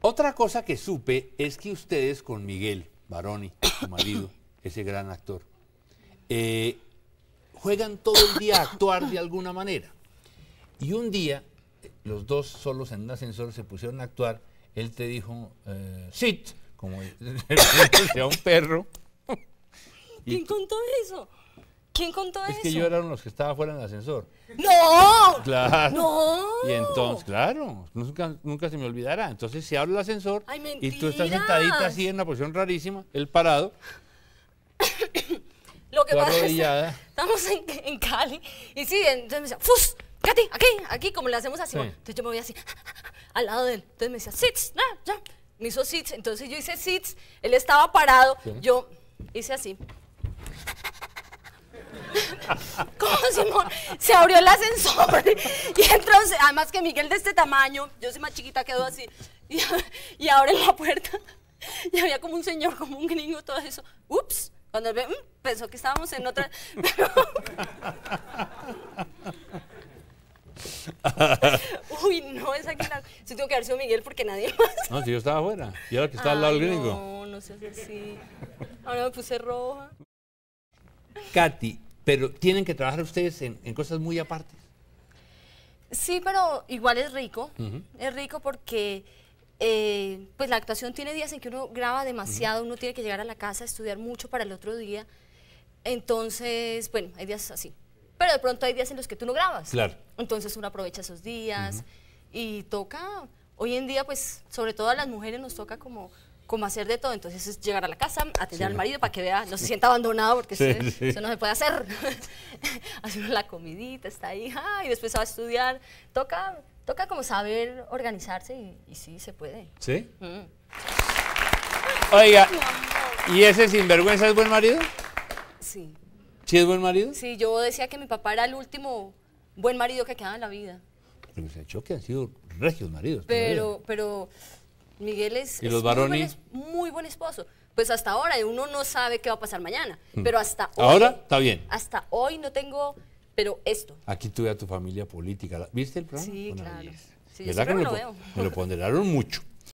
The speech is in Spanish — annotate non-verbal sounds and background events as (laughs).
Otra cosa que supe es que ustedes con Miguel Baroni, su marido, (coughs) ese gran actor, eh, juegan todo el día a actuar de alguna manera. Y un día, los dos solos en un ascensor se pusieron a actuar, él te dijo, eh, sit, como sea (laughs) un perro. ¿Quién contó eso? ¿Quién contó es eso? Es que yo de los que estaba fuera en el ascensor. ¡No! Claro. ¡No! Y entonces, claro, nunca, se me olvidará. Entonces se abre el ascensor y tú estás sentadita así en una posición rarísima, él parado. (coughs) Lo que pasa es que estamos en, Cali y sí, entonces me decía, ¡Fus! ¡Cati! aquí, aquí, como le hacemos así. Entonces yo me voy así, al lado de él. Entonces me decía, sits, ya. Me hizo sits. Entonces yo hice sits, él estaba parado, yo hice así. ¿Cómo Simón? Se abrió el ascensor. Y entonces, además que Miguel de este tamaño, yo soy más chiquita, quedó así. Y, y abren la puerta. Y había como un señor, como un gringo, todo eso. Ups. Cuando él ve, mm, pensó que estábamos en otra. (laughs) Uy, no, es aquí la... Se tuvo que haber sido Miguel porque nadie más. No, si yo estaba afuera. Y ahora que estaba al lado del gringo. No, no hace así. Ahora me puse roja. Katy, pero tienen que trabajar ustedes en, cosas muy aparte. Sí, pero igual es rico, es rico porque eh, pues la actuación tiene días en que uno graba demasiado, uno tiene que llegar a la casa, estudiar mucho para el otro día, entonces, bueno, hay días así, pero de pronto hay días en los que tú no grabas, claro. entonces uno aprovecha esos días y toca, hoy en día pues sobre todo a las mujeres nos toca como cómo hacer de todo. Entonces es llegar a la casa, atender al marido para que vea, no se sienta abandonado porque eso no se puede hacer. (laughs) hacer la comidita, está ahí, ah, y después va a estudiar. Toca, toca como saber organizarse y, sí se puede. ¿Sí? Mm. Oiga, ¿y ese sinvergüenza es buen marido? Sí. ¿Sí es buen marido? Sí, yo decía que mi papá era el último buen marido que quedaba en la vida. Pero se ha que han sido regios maridos. Pero, pero Miguel es, muy, buen, esposo. Pues hasta ahora uno no sabe qué va a pasar mañana, mm. pero hasta hoy... Ahora está bien. Hasta hoy no tengo, pero esto. Aquí tuve a tu familia política. ¿Viste el programa? Sí, claro. me lo ponderaron mucho.